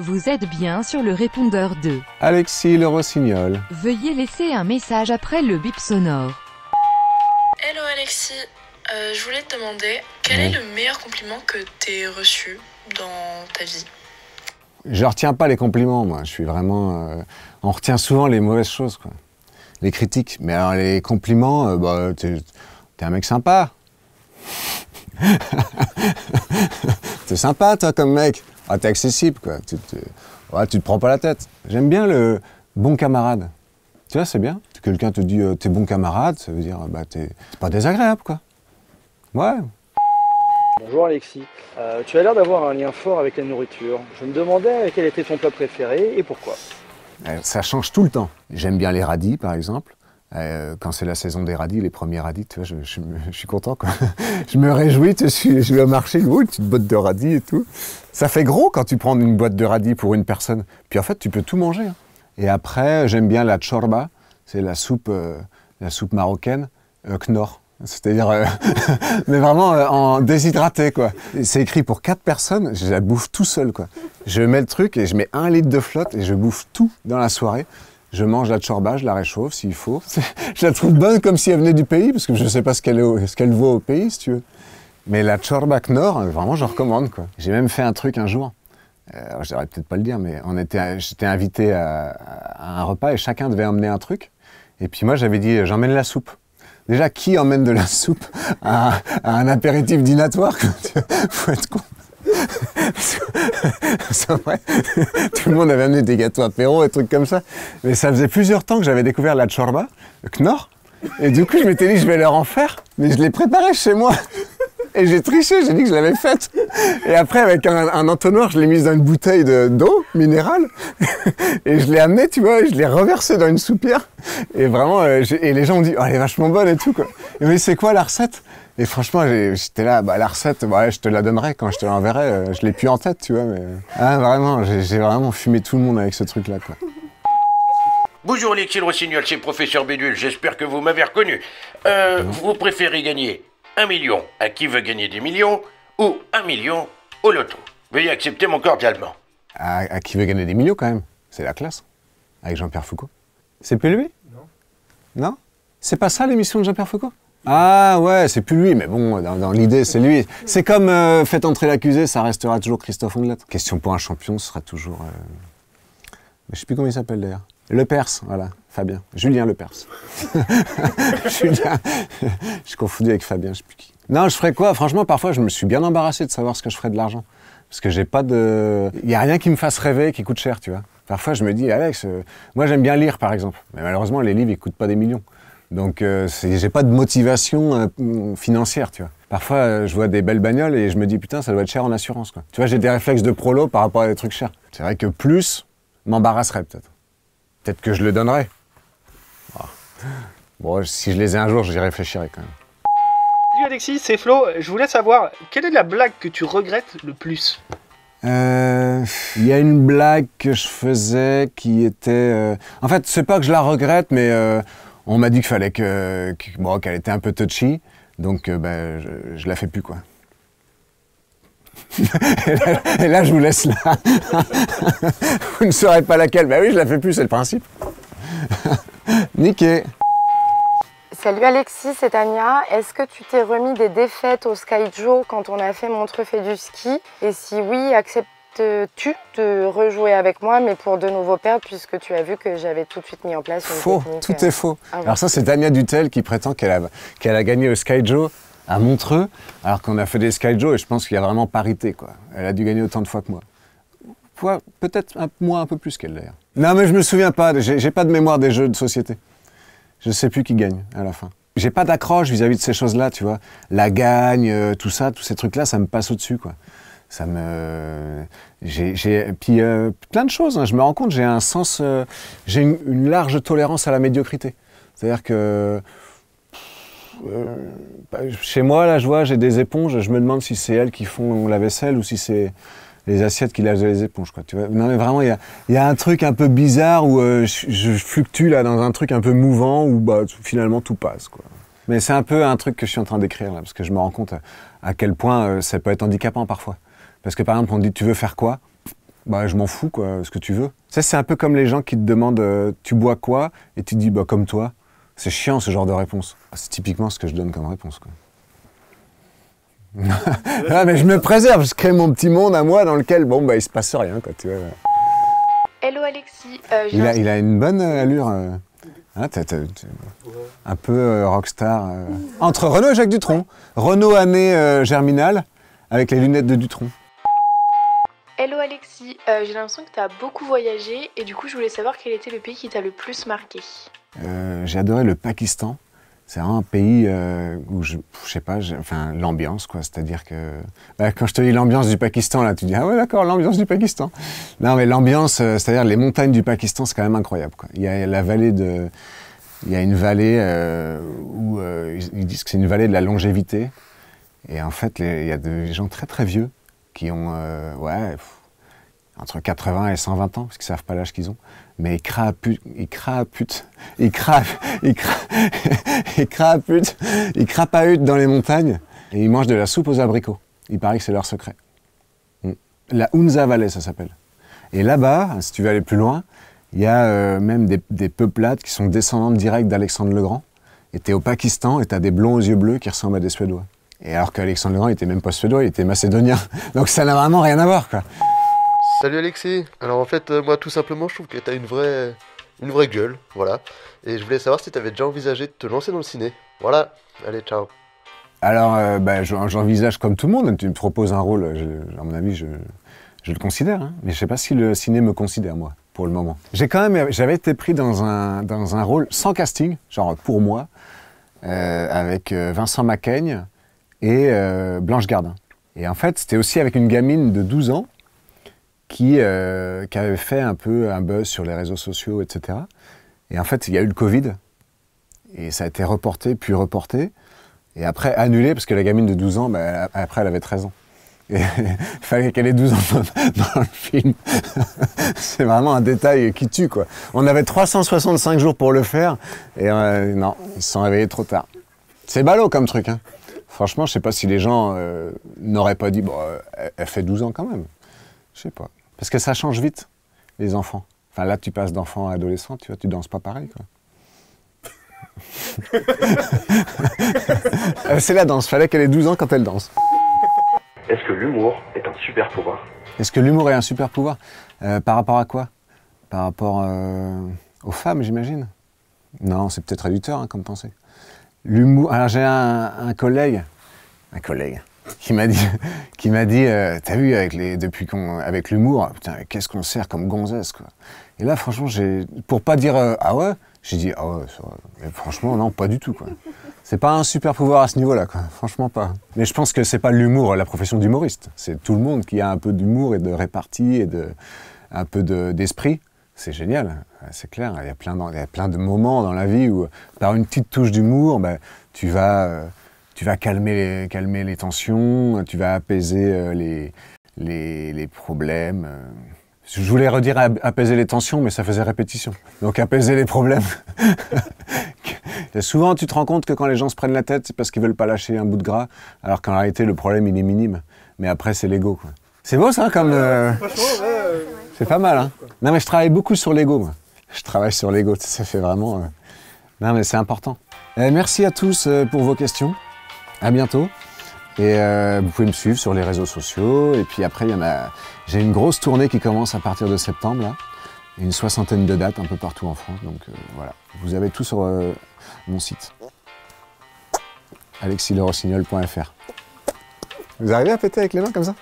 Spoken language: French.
Vous êtes bien sur le répondeur de Alexis Le Rossignol. Veuillez laisser un message après le bip sonore. Hello Alexis, euh, je voulais te demander quel est le meilleur compliment que tu reçu dans ta vie Je retiens pas les compliments, moi. Je suis vraiment. Euh, on retient souvent les mauvaises choses, quoi. Les critiques. Mais alors, les compliments, euh, bah, t'es un mec sympa. t'es sympa, toi, comme mec. Ah, t'es accessible, quoi. Tu te, prends pas la tête. J'aime bien le bon camarade. Tu vois, c'est bien. Quelqu'un te dit euh, t'es bon camarade, ça veut dire bah t'es. pas désagréable, quoi. Ouais. Bonjour Alexis, euh, tu as l'air d'avoir un lien fort avec la nourriture. Je me demandais quel était ton plat préféré et pourquoi. Euh, ça change tout le temps. J'aime bien les radis par exemple. Euh, quand c'est la saison des radis, les premiers radis, tu vois, je, suis content. je me réjouis, je, vais au marché, une petite boîte de radis et tout. Ça fait gros quand tu prends une boîte de radis pour une personne. Puis en fait, tu peux tout manger. Hein. Et après, j'aime bien la chorba, c'est la soupe, euh, la soupe marocaine, euh, knor. C'est-à-dire, mais vraiment en déshydraté, quoi. C'est écrit pour quatre personnes, je la bouffe tout seul, quoi. Je mets le truc et je mets un litre de flotte et je bouffe tout dans la soirée. Je mange la chorba, je la réchauffe s'il faut. je la trouve bonne comme si elle venait du pays, parce que je ne sais pas ce qu'elle, est, ce qu'elle vaut au pays, si tu veux. Mais la chorba Knorr, euh, vraiment, je recommande. quoi. J'ai même fait un truc un jour. j'aurais euh, je peut-être pas le dire, mais on était, j'étais invité à, un repas et chacun devait emmener un truc. Et puis moi, j'avais dit, euh, j'emmène la soupe. Déjà, qui emmène de la soupe à, un apéritif dînatoire Faut être con. vrai, tout le monde avait amené des gâteaux apéro et trucs comme ça. Mais ça faisait plusieurs temps que j'avais découvert la chorba, le knorr. Et du coup, je m'étais dit, je vais leur en faire. Mais je l'ai préparé chez moi. Et j'ai triché, j'ai dit que je l'avais faite. Et après, avec un, entonnoir, je l'ai mise dans une bouteille d'eau minérale. Et je l'ai amené tu vois, et je l'ai reversé dans une soupière. Et vraiment, euh, et les gens ont dit, oh, elle est vachement bonne et tout, quoi mais c'est quoi la recette Et franchement, j'étais là, bah, la recette, bah, je te la donnerai quand je te l'enverrai. Euh, je l'ai plus en tête, tu vois. Mais... Euh, ah, vraiment, j'ai vraiment fumé tout le monde avec ce truc-là, Bonjour Alexis Rossignol, c'est Professeur Bédule, j'espère que vous m'avez reconnu. Euh, vous préférez gagner un million à qui veut gagner des millions ou un million au loto Veuillez accepter mon cordialement. À, qui veut gagner des millions quand même C'est la classe. Avec Jean-Pierre Foucault. C'est lui Non. Non C'est pas ça l'émission de Jean-Pierre Foucault ah ouais, c'est plus lui, mais bon, dans, l'idée, c'est lui. C'est comme Fait euh, Faites entrer l'accusé, ça restera toujours Christophe Onglet. Question pour un champion, ce sera toujours. Je euh, Je sais plus comment il s'appelle d'ailleurs. Le Perse, voilà, Fabien. Julien Le Perse. Julien. je suis confondu avec Fabien, je sais plus qui. Non, je ferais quoi Franchement, parfois, je me suis bien embarrassé de savoir ce que je ferais de l'argent. Parce que j'ai pas de. Il n'y a rien qui me fasse rêver qui coûte cher, tu vois. Parfois, je me dis, Alex, euh, moi, j'aime bien lire, par exemple. Mais malheureusement, les livres, ils coûtent pas des millions. Donc euh, j'ai pas de motivation euh, financière, tu vois. Parfois, euh, je vois des belles bagnoles et je me dis putain, ça doit être cher en assurance, quoi. Tu vois, j'ai des réflexes de prolo par rapport à des trucs chers. C'est vrai que plus m'embarrasserait peut-être. Peut-être que je le donnerais. Ah. Bon, si je les ai un jour, j'y réfléchirai quand même. Salut Alexis, c'est Flo. Je voulais savoir quelle est la blague que tu regrettes le plus. Il y a une blague que je faisais qui était. En fait, c'est pas que je la regrette, mais on m'a dit qu'il fallait que, bon, qu'elle était un peu touchy, donc euh, ben, je, la fais plus quoi. et, là, je vous laisse là. vous ne saurez pas laquelle. Ben oui, je la fais plus, c'est le principe. Niqué. Salut Alexis, c'est Tania. Est-ce que tu t'es remis des défaites au Sky Joe quand on a fait mon trophée du ski Et si oui, accepte tu te tue de rejouer avec moi, mais pour de nouveaux perdre, puisque tu as vu que j'avais tout de suite mis en place une Faux, tout est euh, faux. Ah alors ça, c'est Damien Dutel qui prétend qu'elle a, qu'elle a gagné au Sky Joe à Montreux, alors qu'on a fait des Sky Joe et je pense qu'il y a vraiment parité. Quoi. Elle a dû gagner autant de fois que moi. peut-être un, moi un peu plus qu'elle d'ailleurs. Non, mais je me souviens pas, j'ai pas de mémoire des jeux de société. Je sais plus qui gagne à la fin. J'ai pas d'accroche vis-à-vis de ces choses-là, tu vois. La gagne, euh, tout ça, tous ces trucs-là, ça me passe au-dessus, quoi ça me j'ai puis euh, plein de choses hein. je me rends compte j'ai un sens euh, j'ai une, large tolérance à la médiocrité c'est à dire que euh, bah, chez moi là je vois j'ai des éponges je me demande si c'est elles qui font la vaisselle ou si c'est les assiettes qui lavent les éponges tu non mais vraiment il y a, un truc un peu bizarre où je, fluctue là dans un truc un peu mouvant où bah, finalement tout passe mais c'est un peu un truc que je suis en train d'écrire parce que je me rends compte à quel point ça peut être handicapant parfois parce que par exemple, on dit tu veux faire quoi Bah je m'en fous quoi, ce que tu veux. Ça c'est un peu comme les gens qui te demandent euh, tu bois quoi et tu dis bah comme toi. C'est chiant ce genre de réponse. Ah, c'est typiquement ce que je donne comme réponse quoi. Ah, mais je me préserve, je crée mon petit monde à moi dans lequel bon bah il se passe rien quoi, Hello Alexis. Euh, il, a, une bonne euh, allure. Hein, un peu rockstar. Entre Renault et Jacques Dutronc. Renault année germinale avec les lunettes de Dutronc. Hello Alexis, euh, j'ai l'impression que tu as beaucoup voyagé et du coup je voulais savoir quel était le pays qui t'a le plus marqué. Euh, j'ai adoré le Pakistan. C'est vraiment un pays euh, où je, sais pas, enfin l'ambiance quoi, c'est-à-dire que bah, quand je te dis l'ambiance du Pakistan là, tu dis ah ouais d'accord l'ambiance du Pakistan. Non mais l'ambiance, c'est-à-dire les montagnes du Pakistan, c'est quand même incroyable quoi. Il y a la vallée de, il y a une vallée où ils disent que c'est une vallée de la longévité et en fait il y a des gens très très vieux qui ont euh, ouais, entre 80 et 120 ans, parce qu'ils ne savent pas l'âge qu'ils ont, mais ils craput, ils craput, ils crapent, ils ils crapahutent dans les montagnes, et ils mangent de la soupe aux abricots. Il paraît que c'est leur secret. Mm. La Hunza Valley, ça s'appelle. Et là-bas, si tu veux aller plus loin, il y a euh, même des, des, peuplades qui sont descendantes directes d'Alexandre le Grand. Et t'es au Pakistan et t'as des blonds aux yeux bleus qui ressemblent à des Suédois. Et alors qu'Alexandre le Grand, était même pas suédois, il était macédonien. Donc ça n'a vraiment rien à voir, quoi. Salut Alexis. Alors en fait, euh, moi tout simplement, je trouve que t'as une vraie, une vraie gueule, voilà. Et je voulais savoir si t'avais déjà envisagé de te lancer dans le ciné. Voilà. Allez, ciao. Alors, euh, bah, j'envisage comme tout le monde. Tu me proposes un rôle, à mon avis, je, je le considère. Hein. Mais je sais pas si le ciné me considère, moi, pour le moment. J'ai quand même, j'avais été pris dans un, dans un rôle sans casting, genre pour moi, euh, avec Vincent Macaigne et euh, Blanche Gardin. Et en fait, c'était aussi avec une gamine de 12 ans qui, euh, qui, avait fait un peu un buzz sur les réseaux sociaux, etc. Et en fait, il y a eu le Covid et ça a été reporté, puis reporté, et après annulé parce que la gamine de 12 ans, bah, après, elle avait 13 ans. Il fallait qu'elle ait 12 ans dans, le film. c'est vraiment un détail qui tue, quoi. On avait 365 jours pour le faire, et euh, non, ils se sont réveillés trop tard. C'est ballot comme truc, hein. Franchement, je sais pas si les gens euh, n'auraient pas dit, bon, euh, elle, fait 12 ans quand même. Je sais pas. Parce que ça change vite, les enfants. Enfin, là, tu passes d'enfant à adolescent, tu vois, tu danses pas pareil, euh, c'est la danse, fallait qu'elle ait 12 ans quand elle danse. Est-ce que l'humour est un super pouvoir Est-ce que l'humour est un super pouvoir Par rapport à quoi Par rapport aux femmes, j'imagine Non, c'est peut-être réducteur hein, comme pensée l'humour. Alors j'ai un, collègue, un collègue qui m'a dit, qui m'a dit, euh, t'as vu avec les, depuis qu'on, avec l'humour, putain, qu'est-ce qu'on sert comme gonzesse quoi. Et là, franchement, j'ai, pour pas dire euh, ah ouais, j'ai dit ah ouais, mais franchement non, pas du tout quoi. C'est pas un super pouvoir à ce niveau-là quoi, franchement pas. Mais je pense que c'est pas l'humour, la profession d'humoriste. C'est tout le monde qui a un peu d'humour et de répartie et de un peu d'esprit c'est génial, c'est clair. Il y, a plein de, moments dans la vie où, par une petite touche d'humour, ben, tu vas, euh, calmer, les, tensions, tu vas apaiser euh, les, les, problèmes. Euh. Je voulais redire apaiser les tensions, mais ça faisait répétition. Donc apaiser les problèmes. souvent, tu te rends compte que quand les gens se prennent la tête, c'est parce qu'ils veulent pas lâcher un bout de gras, alors qu'en réalité, le problème, il est minime. Mais après, c'est l'ego. C'est beau ça comme... C'est pas mal, hein Non, mais je travaille beaucoup sur l'ego, moi. Je travaille sur l'ego, ça fait vraiment... Euh, non, mais c'est important. Eh, merci à tous euh, pour vos questions. À bientôt. Et euh, vous pouvez me suivre sur les réseaux sociaux. Et puis après, il y a... J'ai une grosse tournée qui commence à partir de septembre, là. Une soixantaine de dates un peu partout en France. Donc voilà, vous avez tout sur mon site. alexislerossignol.fr Vous arrivez à péter avec les mains comme ça